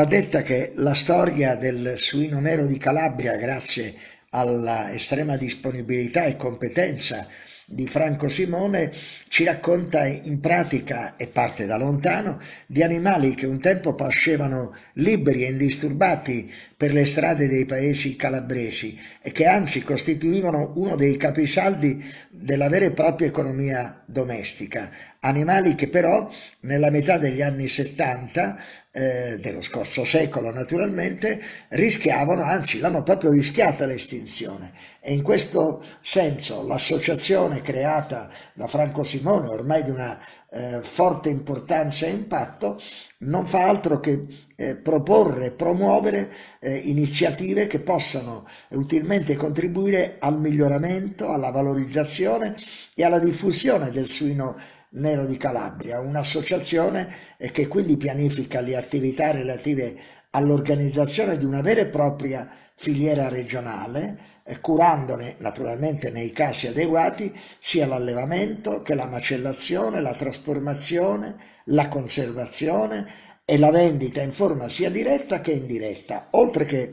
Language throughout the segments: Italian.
va detta che la storia del suino nero di Calabria, grazie alla estrema disponibilità e competenza di Franco Simone ci racconta in pratica, e parte da lontano, di animali che un tempo pascevano liberi e indisturbati per le strade dei paesi calabresi e che anzi costituivano uno dei capisaldi della vera e propria economia domestica, animali che però nella metà degli anni 70 eh, dello scorso secolo naturalmente rischiavano, anzi l'hanno proprio rischiata l'estinzione e in questo senso l'associazione creata da Franco Simone ormai di una eh, forte importanza e impatto non fa altro che eh, proporre, promuovere eh, iniziative che possano utilmente contribuire al miglioramento, alla valorizzazione e alla diffusione del suino nero di Calabria, un'associazione eh, che quindi pianifica le attività relative all'organizzazione di una vera e propria filiera regionale, eh, curandone naturalmente nei casi adeguati sia l'allevamento che la macellazione, la trasformazione, la conservazione, e la vendita in forma sia diretta che indiretta, oltre che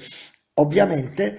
ovviamente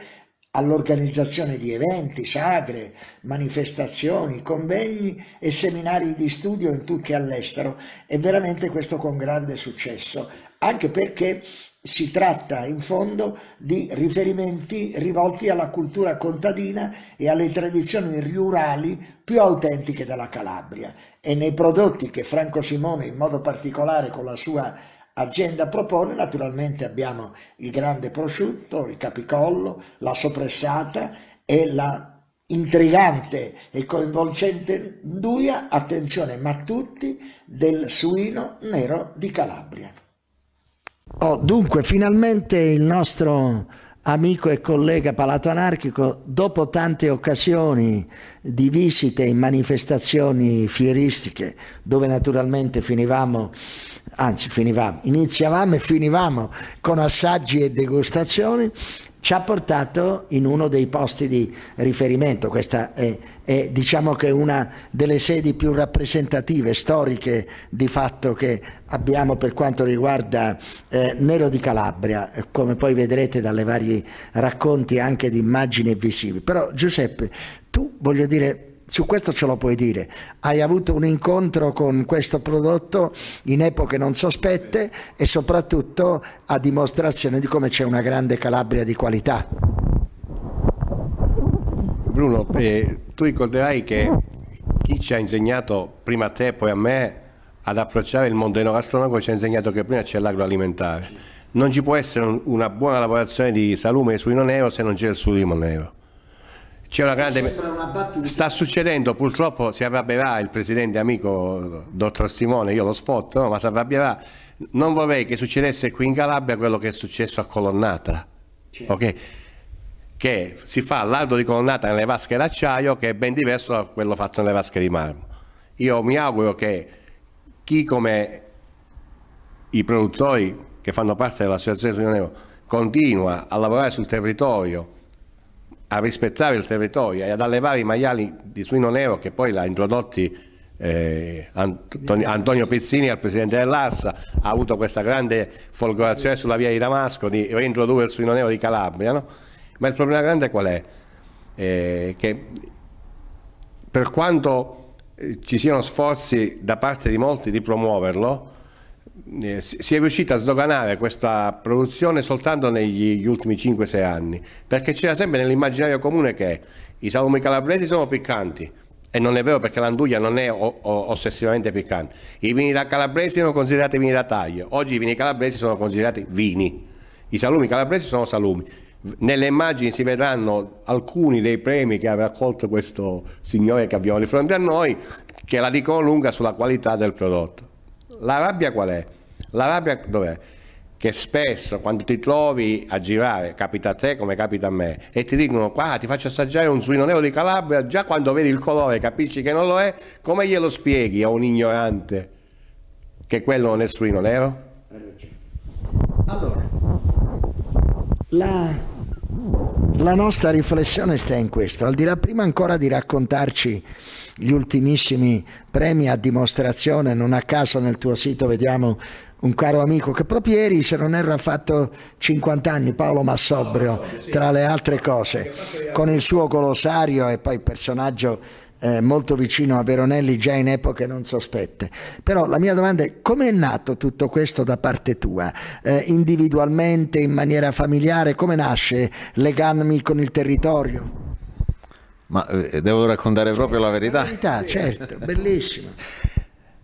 all'organizzazione di eventi, sagre, manifestazioni, convegni e seminari di studio in Turchia all'estero e veramente questo con grande successo, anche perché si tratta in fondo di riferimenti rivolti alla cultura contadina e alle tradizioni rurali più autentiche della Calabria e nei prodotti che Franco Simone in modo particolare con la sua azienda propone, naturalmente abbiamo il grande prosciutto, il capicollo, la sopressata e la intrigante e coinvolgente Duia, attenzione, ma tutti del suino nero di Calabria. oh, dunque finalmente il nostro amico e collega palatanarchico, dopo tante occasioni di visite in manifestazioni fieristiche, dove naturalmente finivamo, anzi finivamo, iniziavamo e finivamo con assaggi e degustazioni, ci ha portato in uno dei posti di riferimento. Questa è, è diciamo che una delle sedi più rappresentative, storiche di fatto che abbiamo per quanto riguarda eh, Nero di Calabria, come poi vedrete dalle vari racconti anche di immagini visivi. Però Giuseppe, tu voglio dire su questo ce lo puoi dire, hai avuto un incontro con questo prodotto in epoche non sospette e soprattutto a dimostrazione di come c'è una grande Calabria di qualità. Bruno, eh, tu ricorderai che chi ci ha insegnato prima a te poi a me ad approcciare il mondo enogastronomico ci ha insegnato che prima c'è l'agroalimentare. Non ci può essere un, una buona lavorazione di salume e suino nero se non c'è il suino nero c'è una grande... Sta succedendo, purtroppo si arrabbierà il presidente amico dottor Simone, io lo spot, no? ma si arrabbierà. Non vorrei che succedesse qui in Calabria quello che è successo a Colonnata. Certo. Okay? Che si fa l'ardo di colonnata nelle vasche d'acciaio che è ben diverso da quello fatto nelle vasche di marmo. Io mi auguro che chi come i produttori che fanno parte dell'Associazione Sunio continua a lavorare sul territorio a rispettare il territorio e ad allevare i maiali di suino nero che poi l'ha introdotti eh, Antonio Pizzini al presidente dell'Assa ha avuto questa grande folgorazione sulla via di Damasco di reintrodurre il suino nero di Calabria no? ma il problema grande qual è? Eh, che per quanto eh, ci siano sforzi da parte di molti di promuoverlo eh, si è riuscita a sdoganare questa produzione soltanto negli ultimi 5-6 anni, perché c'era sempre nell'immaginario comune che i salumi calabresi sono piccanti, e non è vero perché l'anduglia non è ossessivamente piccante. I vini da calabresi sono considerati vini da taglio, oggi i vini calabresi sono considerati vini, i salumi calabresi sono salumi. Nelle immagini si vedranno alcuni dei premi che aveva raccolto questo signore che abbiamo di fronte a noi, che la dicono lunga sulla qualità del prodotto. La rabbia qual è? La rabbia dov'è? Che spesso quando ti trovi a girare, capita a te come capita a me, e ti dicono qua ti faccio assaggiare un suino nero di Calabria, già quando vedi il colore capisci che non lo è, come glielo spieghi a un ignorante che quello non è suino nero? Allora, la la nostra riflessione sta in questo, al di là prima ancora di raccontarci gli ultimissimi premi a dimostrazione, non a caso nel tuo sito vediamo un caro amico che proprio ieri, se non erro, ha fatto 50 anni, Paolo Massobrio, tra le altre cose, con il suo colossario e poi personaggio eh, molto vicino a Veronelli già in epoche non sospette. Però la mia domanda è come è nato tutto questo da parte tua? Eh, individualmente, in maniera familiare, come nasce legami con il territorio? Ma eh, devo raccontare proprio la verità? La verità, certo, bellissima.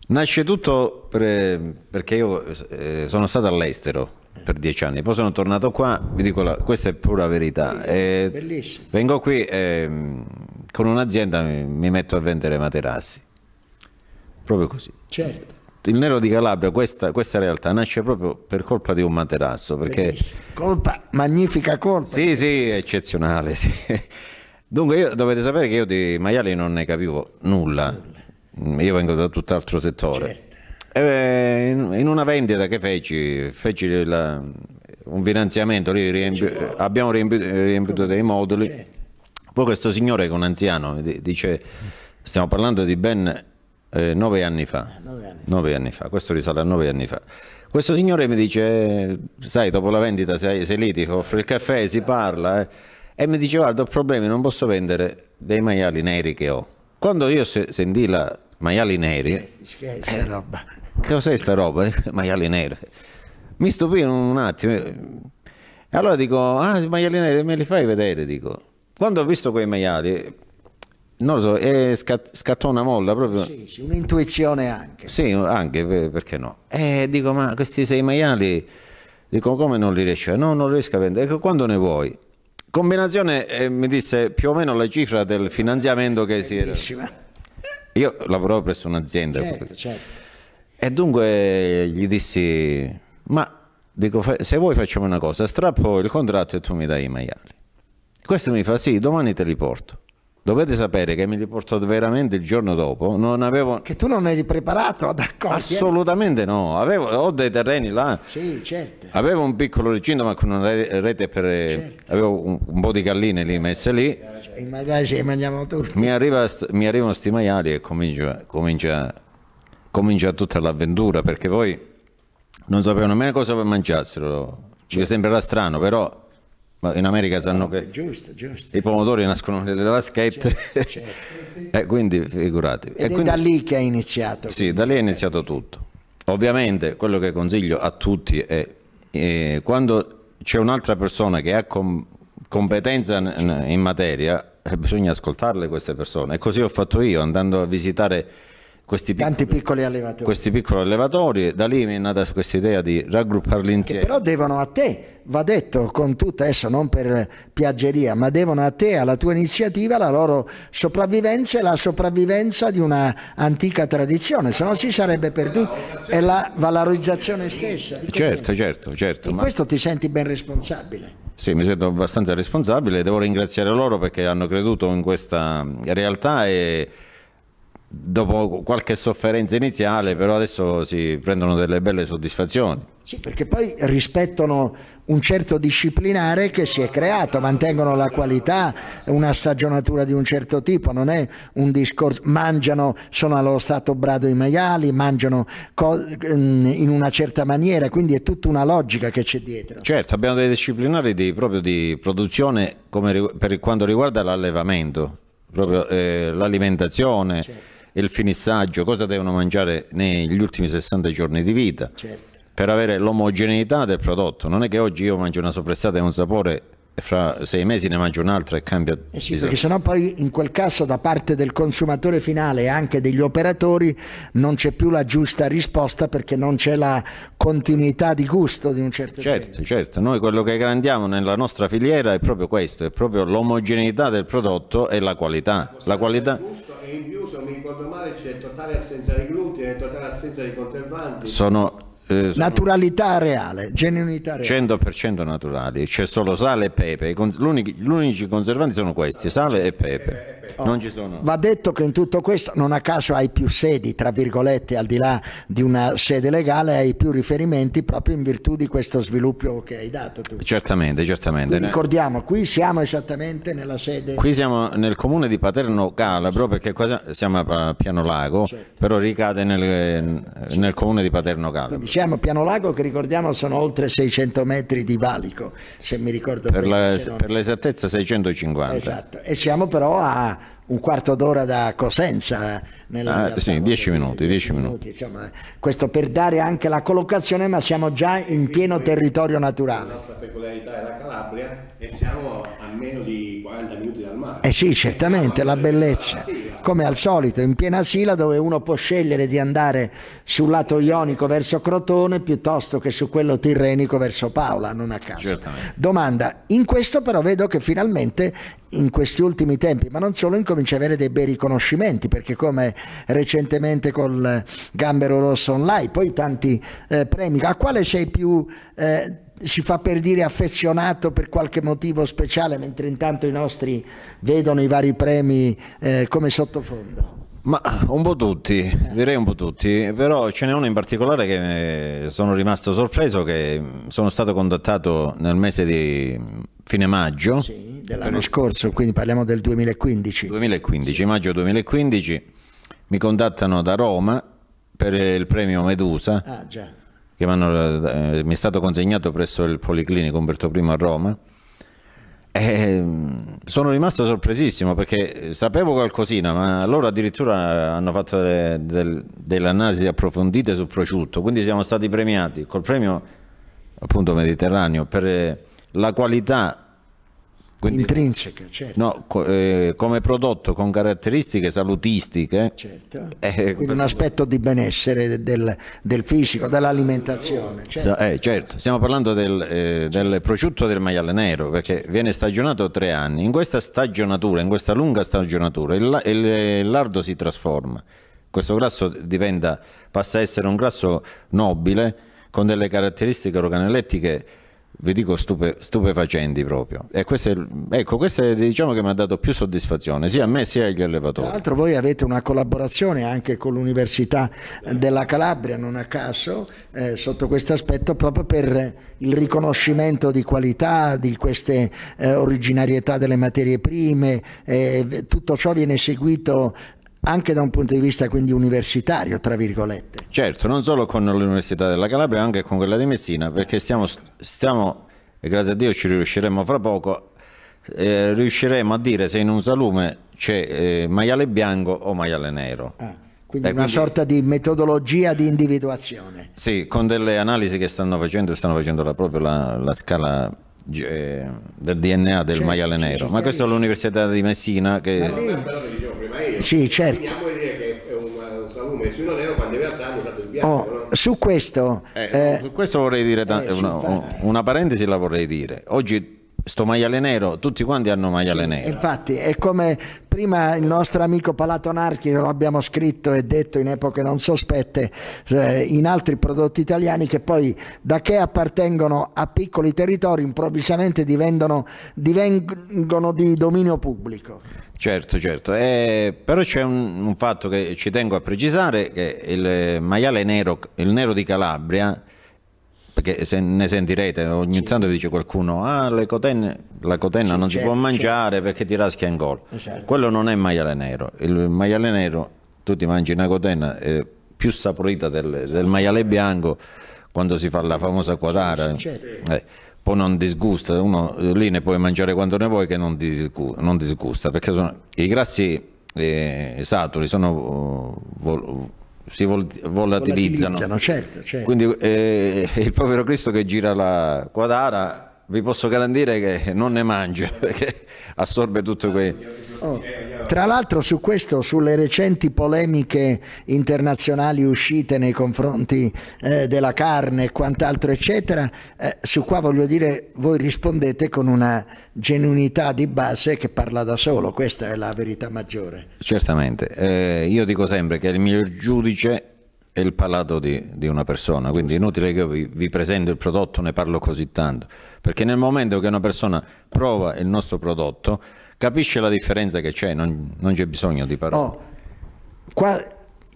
Nasce tutto per, perché io eh, sono stato all'estero per dieci anni, poi sono tornato qua, vi dico la, questa è pura verità. Eh, bellissimo. Vengo qui e ehm, con un'azienda mi, mi metto a vendere materassi. Proprio così. Certo il Nero di Calabria, questa, questa, realtà nasce proprio per colpa di un materasso. Perché... Colpa, magnifica colpa. Sì, sì, eccezionale. Sì. Dunque, io, dovete sapere che io di maiali non ne capivo nulla. nulla. Io vengo da tutt'altro settore. Certo. E, eh, in una vendita che feci, feci la, un finanziamento, lì riempi, abbiamo riempito, riempito dei moduli. Certo. Poi questo signore che è un anziano dice, stiamo parlando di ben eh, eh, nove anni fa. Nove anni. fa, questo risale a nove anni fa. Questo signore mi dice, sai, dopo la vendita sei, sei lì, ti offre il caffè, si parla, eh, e mi dice, guarda, ho problemi, non posso vendere dei maiali neri che ho. Quando io se, sentì la maiali neri... Che eh, eh roba? Cos'è sta roba? Eh, maiali neri. Mi stupì un, un attimo. E allora dico, ah, i maiali neri me li fai vedere, dico. Quando ho visto quei maiali, non lo so, eh, scat- scattò una molla proprio. Sì, sì, un'intuizione anche. Sì, anche eh, perché no. E eh, dico, ma questi sei maiali, dico, come non li riesci a... No, non riesco a vendere. Ecco, quando ne vuoi? Combinazione eh, mi disse più o meno la cifra del finanziamento che si era... Io lavoravo presso un'azienda. Certo, certo. E dunque gli dissi, ma dico, se vuoi facciamo una cosa, strappo il contratto e tu mi dai i maiali. Questo mi fa sì, domani te li porto. Dovete sapere che mi li porto veramente il giorno dopo. Non avevo... Che tu non eri preparato ad accogliere? Assolutamente no. Avevo, ho dei terreni là. Sì, certo. Avevo un piccolo recinto, ma con una rete per. Eh, certo. Avevo un, un, po' di galline lì messe lì. Cioè, I maiali ci mangiamo tutti. Mi, arriva, mi arrivano questi maiali e comincia, comincia, comincia, tutta l'avventura perché poi non sapevano nemmeno cosa mangiassero. Cioè, certo. Mi sembrerà strano, però ma in America sanno che ah, giusto, giusto. i pomodori nascono nelle vaschette, certo, certo. eh, quindi figuratevi. Ed e quindi, è da lì che è iniziato. Sì, da lì è iniziato tutto. Ovviamente quello che consiglio a tutti è, è eh, quando c'è un'altra persona che ha com- competenza in, in materia, eh, bisogna ascoltarle queste persone. E così ho fatto io, andando a visitare questi piccoli, tanti piccoli allevatori. Questi piccoli allevatori, da lì mi è nata questa idea di raggrupparli insieme. Che però devono a te, va detto con tutta, adesso non per piaggeria, ma devono a te, alla tua iniziativa, la loro sopravvivenza e la sopravvivenza di una antica tradizione, se no si sarebbe perduto. È la valorizzazione stessa. Certo, certo, certo. In ma... questo ti senti ben responsabile. Sì, mi sento abbastanza responsabile, devo ringraziare loro perché hanno creduto in questa realtà e dopo qualche sofferenza iniziale, però adesso si prendono delle belle soddisfazioni. Sì, perché poi rispettano un certo disciplinare che si è creato, mantengono la qualità, una stagionatura di un certo tipo, non è un discorso, mangiano, sono allo stato brado i maiali, mangiano mm, in una certa maniera, quindi è tutta una logica che c'è dietro. Certo, abbiamo dei disciplinari di, proprio di produzione come, per quanto riguarda l'allevamento, proprio eh, l'alimentazione. Certo e il finissaggio, cosa devono mangiare negli ultimi 60 giorni di vita. Certo. Per avere l'omogeneità del prodotto, non è che oggi io mangio una soppressata e un sapore e fra sei mesi ne mangio un'altra e cambia. Eh sì, perché sennò poi in quel caso da parte del consumatore finale e anche degli operatori non c'è più la giusta risposta perché non c'è la continuità di gusto di un certo Certo, genere. certo, noi quello che grandiamo nella nostra filiera è proprio questo, è proprio l'omogeneità del prodotto e la qualità. La qualità più, se non mi ricordo male, c'è totale assenza di glutine, totale assenza di conservanti. Sono eh, naturalità reale, genuinità reale. 100% naturali, c'è solo sale e pepe. gli unici conservanti sono questi, sale e pepe. Eh, eh, Oh. Non ci sono. Va detto che in tutto questo non a caso hai più sedi, tra virgolette, al di là di una sede legale, hai più riferimenti proprio in virtù di questo sviluppo che hai dato tu. Certamente, certamente. Quindi ricordiamo, qui siamo esattamente nella sede... Qui siamo nel comune di Paterno Calabro, perché qua siamo a Piano Lago, certo. però ricade nel, certo. nel, comune di Paterno Calabro. Quindi siamo a Piano Lago che ricordiamo sono oltre 600 metri di valico, se mi ricordo bene. La, non... Per l'esattezza 650. Esatto, e siamo però a un quarto d'ora da Cosenza eh nella ah, sì, 10 minuti, 10 minuti. Insomma, questo per dare anche la collocazione, ma siamo già in pieno territorio naturale. La nostra peculiarità è la Calabria e siamo a meno di 40 minuti dal mare. Eh sì, certamente, la bellezza. Come al solito, in piena Sila dove uno può scegliere di andare sul lato ionico verso Crotone piuttosto che su quello tirrenico verso Paola, non a caso. Domanda, in questo però vedo che finalmente in questi ultimi tempi, ma non solo, incomincia ad avere dei bei riconoscimenti, perché come recentemente col Gambero Rosso Online, poi tanti eh, premi. A quale sei più, eh, si fa per dire, affezionato per qualche motivo speciale, mentre intanto i nostri vedono i vari premi eh, come sottofondo? Ma un po' tutti, direi un po' tutti, però ce n'è uno in particolare che eh, sono rimasto sorpreso che mm, sono stato contattato nel mese di fine maggio. Sì, dell'anno per... scorso, quindi parliamo del 2015. 2015, sì. maggio 2015 mi contattano da Roma per il premio Medusa, ah, che eh, mi è stato consegnato presso il Policlinico Umberto I a Roma. E mm, sono rimasto sorpresissimo perché sapevo qualcosina, ma loro addirittura hanno fatto de, de, delle analisi approfondite sul prosciutto, quindi siamo stati premiati col premio appunto mediterraneo per eh, la qualità quindi, intrinseca, certo. No, co- eh, come prodotto con caratteristiche salutistiche. Certo. Eh, un aspetto di benessere del, del fisico, dell'alimentazione. Certo. Eh, certo. stiamo parlando del, eh, del, prosciutto del maiale nero perché viene stagionato tre anni. In questa stagionatura, in questa lunga stagionatura, il, il, il lardo si trasforma. Questo grasso diventa, passa a essere un grasso nobile con delle caratteristiche organolettiche vi dico stupe, stupefacenti proprio. E questo è, ecco, questo è, diciamo che mi ha dato più soddisfazione sia a me sia agli allevatori. Tra l'altro voi avete una collaborazione anche con l'Università della Calabria, non a caso, eh, sotto questo aspetto, proprio per il riconoscimento di qualità, di queste eh, originarietà delle materie prime, eh, tutto ciò viene seguito anche da un punto di vista quindi universitario, tra virgolette. Certo, non solo con l'Università della Calabria, ma anche con quella di Messina, perché stiamo, stiamo e grazie a Dio ci riusciremo fra poco, eh, riusciremo a dire se in un salume c'è eh, maiale bianco o maiale nero. Ah, quindi eh, una sorta di metodologia di individuazione. Sì, con delle analisi che stanno facendo, stanno facendo la, proprio la, la scala eh, del DNA del cioè, maiale nero. Ma questo è l'Università di Messina che nero. Sì, certo. Salume, su uno nero quando in realtà hanno usato il bianco. Oh, no? su, questo, eh, eh, su questo vorrei dire eh, una, una, parentesi la vorrei dire. Oggi sto maiale nero, tutti quanti hanno maiale sì, nero. Infatti, è come prima il nostro amico Palatonarchi lo abbiamo scritto e detto in epoche non sospette eh, in altri prodotti italiani che poi da che appartengono a piccoli territori improvvisamente divengono di dominio pubblico. Certo, certo, eh, però c'è un, un, fatto che ci tengo a precisare, che il maiale nero, il nero di Calabria, perché se ne sentirete, ogni sì. tanto vi dice qualcuno, ah le cotenne, la cotenna sì, non certo, si può certo, mangiare certo. perché ti raschia in gol. Eh, certo. Quello non è maiale nero, il maiale nero, tu ti mangi una cotenna eh, più saporita del, del maiale bianco quando si fa la famosa quadara. Certo. Eh poi non disgusta, uno eh, lì ne puoi mangiare quanto ne vuoi che non, disgu- non disgusta, perché sono, i grassi eh, saturi sono, eh, vol- si vol- volatilizzano. volatilizzano certo, certo. Quindi eh, il povero Cristo che gira la quadara vi posso garantire che non ne mangia perché assorbe tutto quei... Oh. Tra l'altro su questo, sulle recenti polemiche internazionali uscite nei confronti eh, della carne e quant'altro eccetera, eh, su qua voglio dire voi rispondete con una genuinità di base che parla da solo, questa è la verità maggiore. Certamente, eh, io dico sempre che il miglior giudice è il palato di, di una persona, quindi inutile che io vi, vi, presento il prodotto, ne parlo così tanto, perché nel momento che una persona prova il nostro prodotto capisce la differenza che c'è, non, non c'è bisogno di parlare. Oh, qua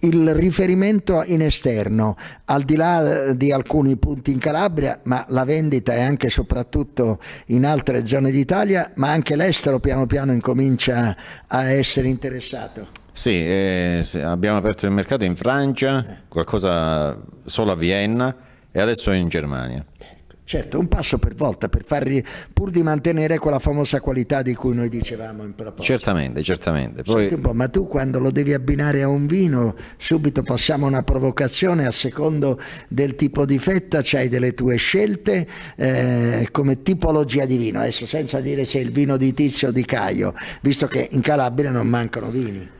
il riferimento in esterno, al di là eh, di alcuni punti in Calabria, ma la vendita è anche e soprattutto in altre zone d'Italia, ma anche l'estero piano piano incomincia a essere interessato. Sì, eh, abbiamo aperto il mercato in Francia, qualcosa solo a Vienna e adesso in Germania. Certo, un passo per volta per farli, pur di mantenere quella famosa qualità di cui noi dicevamo in proposito. Certamente, certamente. Poi... ma tu quando lo devi abbinare a un vino, subito passiamo a una provocazione, a secondo del tipo di fetta c'hai delle tue scelte eh, come tipologia di vino, adesso senza dire se è il vino di Tizio o di Caio, visto che in Calabria non mancano vini.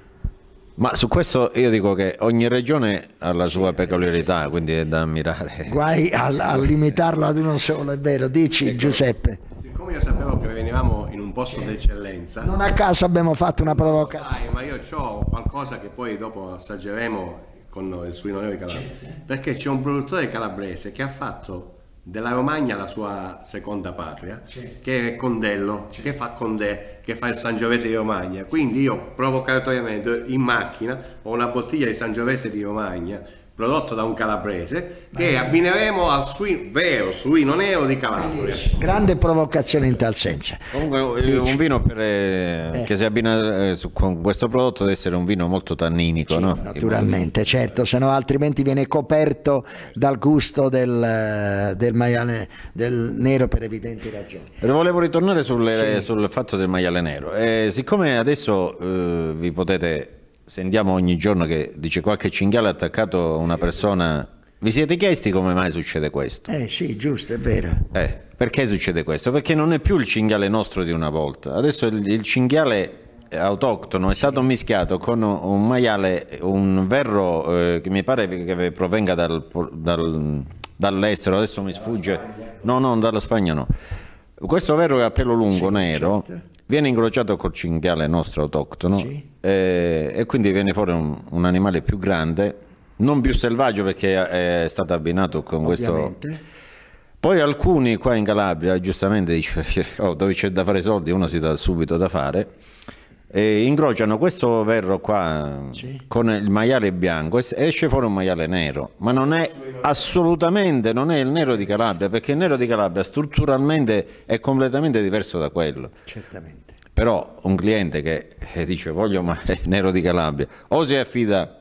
Ma su questo io dico che ogni regione ha la sua peculiarità, quindi è da ammirare. Guai a, a limitarlo ad uno solo, è vero, dici ecco, Giuseppe. Siccome io sapevo che venivamo in un posto d'eccellenza... Non a caso abbiamo fatto una provocazione. ma io ho qualcosa che poi dopo assaggeremo con il suino di Calabria, perché c'è un produttore calabrese che ha fatto della Romagna la sua seconda patria, certo. che è Condello, certo. che fa Condè, che fa il Sangiovese di Romagna. Quindi io provocatoriamente in macchina ho una bottiglia di Sangiovese di Romagna prodotto da un calabrese che eh. abbineremo al suino vero suino nero di Calabria grande provocazione in tal senso comunque eh, Dici. un vino per, eh, eh. che si abbina eh, con questo prodotto deve essere un vino molto tanninico sì, no? naturalmente certo se no altrimenti viene coperto dal gusto del, del maiale del nero per evidenti ragioni volevo ritornare sulle, sì. sul fatto del maiale nero eh, siccome adesso vi potete sentiamo ogni giorno che dice qualche cinghiale ha attaccato una persona. Vi siete chiesti come mai succede questo? Eh sì, giusto, è vero. Eh, perché succede questo? Perché non è più il cinghiale nostro di una volta. Adesso il, il cinghiale autoctono è stato mischiato con un maiale, un verro eh, che mi pare che provenga dal, dal, dall'estero, adesso mi sfugge. No, no, dalla Spagna no. Questo verro a pelo lungo sì, nero certo. viene incrociato col cinghiale nostro autoctono sì. eh, e quindi viene fuori un, un, animale più grande, non più selvaggio perché è stato abbinato con Ovviamente. questo... Poi alcuni qua in Calabria giustamente dicono oh, dove c'è da fare soldi uno si dà subito da fare e incrociano questo verro qua sì. con il maiale bianco e esce fuori un maiale nero ma non è assolutamente non è il nero di Calabria perché il nero di Calabria strutturalmente è completamente diverso da quello certamente però un cliente che eh, dice voglio ma è nero di Calabria o si affida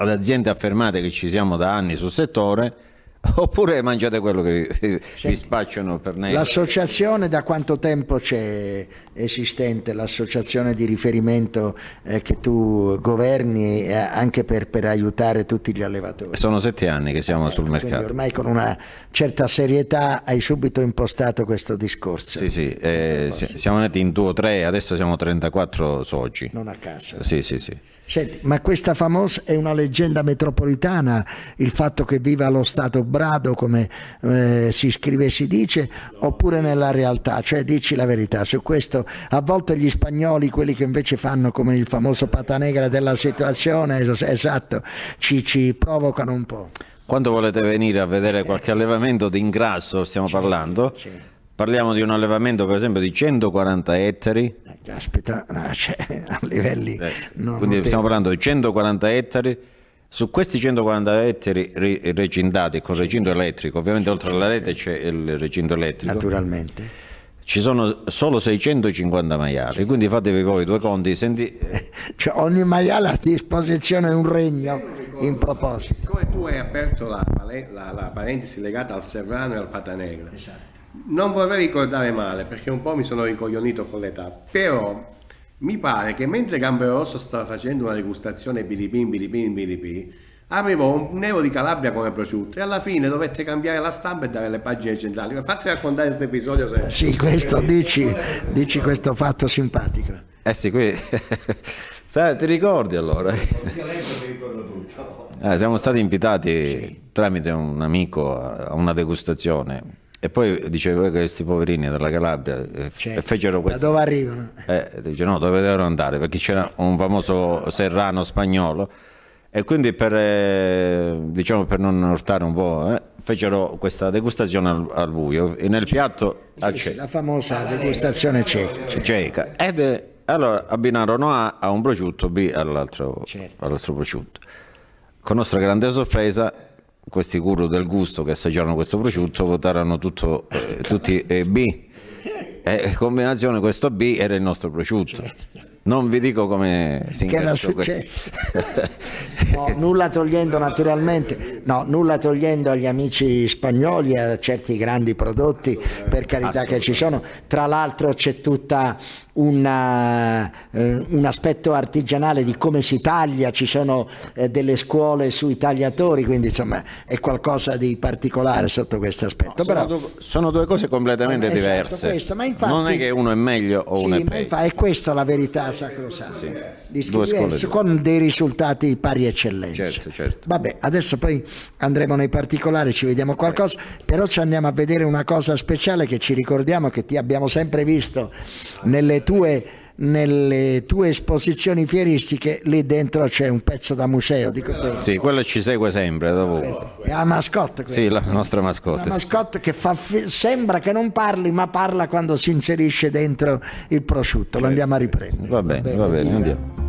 ad aziende affermate che ci siamo da anni sul settore Oppure mangiate quello che vi, Senti, spacciano per negro. L'associazione da quanto tempo c'è esistente? L'associazione di riferimento eh, che tu governi eh, anche per, per, aiutare tutti gli allevatori? Sono sette anni che siamo eh, sul mercato. Ormai con una certa serietà hai subito impostato questo discorso. Sì, sì, eh, siamo nati in due o tre, adesso siamo 34 soci. Non a caso. Sì, sì, sì. Senti, ma questa famosa è una leggenda metropolitana, il fatto che viva lo Stato brado, come eh, si scrive e si dice, oppure nella realtà? Cioè, dici la verità, su questo a volte gli spagnoli, quelli che invece fanno come il famoso patanegra della situazione, esatto, ci, ci provocano un po'. Quando volete venire a vedere eh, qualche allevamento di ingrasso, stiamo parlando? Sì. Parliamo di un allevamento per esempio di 140 ettari. Eh, caspita, no, cioè, a livelli... Eh, non, quindi non stiamo parlando di 140 ettari. Su questi 140 ettari recintati con recinto elettrico, ovviamente oltre alla rete c'è il recinto elettrico. Naturalmente ci sono solo 650 maiali, quindi fatevi voi due conti. Senti... Cioè, ogni maiale a disposizione è un regno in proposito. Come tu hai aperto la, la, la parentesi legata al Serrano e al Patanegra, esatto non vorrei ricordare male perché un po' mi sono rincoglionito con l'età, però mi pare che mentre Gamberosso stava facendo una degustazione bilipin bilipin bilipin, avevo un nero di Calabria come prosciutto e alla fine dovette cambiare la stampa e dare le pagine centrali. Ma fatti raccontare questo episodio. Se... Sì, questo dici, dici questo fatto simpatico. Eh sì, qui... Sai, ti ricordi allora? Eh, siamo stati invitati sì. tramite un amico a una degustazione e poi dicevo che questi poverini della Calabria eh, certo. fecero questo. Da dove arrivano? Eh, dice, no, dove devono andare? Perché c'era un famoso serrano spagnolo. E quindi per, eh, diciamo, per non urtare un po', eh, fecero questa degustazione al, al buio. E nel piatto. Sì, sì, la famosa degustazione cieca. cieca. Ed è, eh, allora abbinarono A a un prosciutto, B all'altro, certo. all'altro prosciutto. Con nostra grande sorpresa questi curro del gusto che assaggiarono questo prosciutto votarono tutto, eh, tutti eh, B. Eh, combinazione questo B era il nostro prosciutto. Certo. Non vi dico come si Che era successo? no, nulla togliendo naturalmente, no, nulla togliendo agli amici spagnoli, a certi grandi prodotti, per carità che ci sono. Tra l'altro c'è tutta una, eh, un aspetto artigianale di come si taglia, ci sono eh, delle scuole sui tagliatori, quindi insomma è qualcosa di particolare sotto questo aspetto. No, sono, Però, due, sono, due, cose completamente esatto, diverse. Questo, infatti, non è che uno è meglio o sì, uno è peggio. è questa la verità sacrosanto. Sì. Dischi diversi con dei risultati pari eccellenza. Certo, certo. Vabbè, adesso poi andremo nei particolari, ci vediamo qualcosa, però ci andiamo a vedere una cosa speciale che ci ricordiamo che ti abbiamo sempre visto nelle tue nelle tue esposizioni fieristiche lì dentro c'è un pezzo da museo dico sì, quello ci segue sempre da è la mascotte sì, la nostra mascotte la mascotte che fa, sembra che non parli ma parla quando si inserisce dentro il prosciutto certo. lo andiamo a riprendere va bene, va bene, va bene andiamo